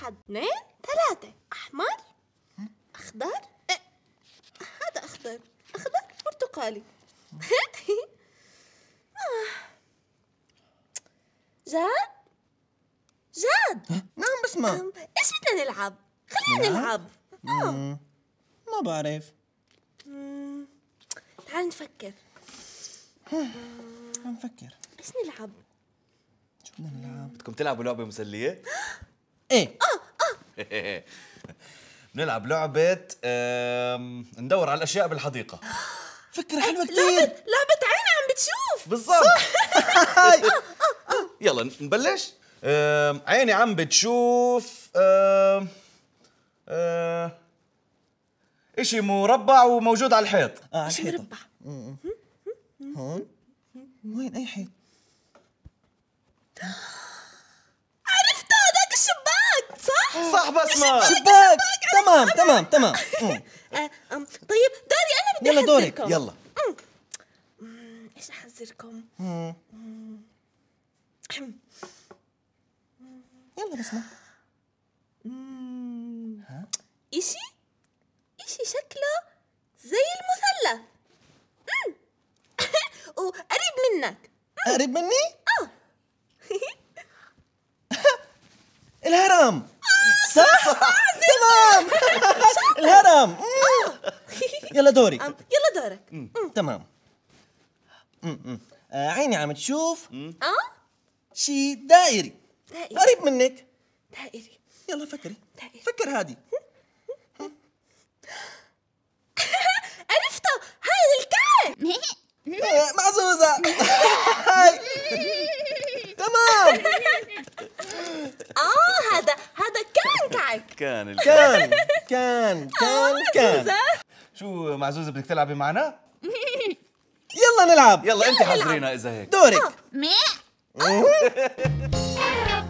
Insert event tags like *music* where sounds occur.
واحد اثنين ثلاثة أحمر أخضر أه. هذا أخضر أخضر برتقالي جاد *laughs* جاد نعم بسمع نعم، إيش بدنا نلعب؟ خلينا نلعب آه. ما بعرف تعال نفكر عم نفكر ايش نلعب؟ شو بدنا نلعب؟ بدكم تلعبوا لعبة مسلية؟ *gasps* ايه اه بنلعب لعبة ندور على الأشياء بالحديقة فكرة حلوة كثير لعبة عيني عم بتشوف بالضبط يلا نبلش عيني عم بتشوف اشي مربع وموجود على الحيط اشي مربع هون وين أي حيط شباك شباك تمام تمام تمام *laughs* أه، طيب دوري أنا بدي يلا دورك يلا ايش أحذركم؟ يلا بسمة ها؟ إشي إشي شكله زي المثلث *laughs* وقريب منك قريب مني؟ اه *laughs* الهرم صح تمام الهرم يلا دوري *laughs* يلا دورك تمام آه، عيني عم تشوف اه شي دائري دائري قريب منك دائري يلا فكري دائري فكر هادي *laughs* عرفته هاي الكعك *laughs* معك كان كان كان آه، كان كان شو معزوزة بدك تلعبي معنا؟ *laughs* يلا نلعب يلا انت حذرينا اذا هيك دورك مي *laughs*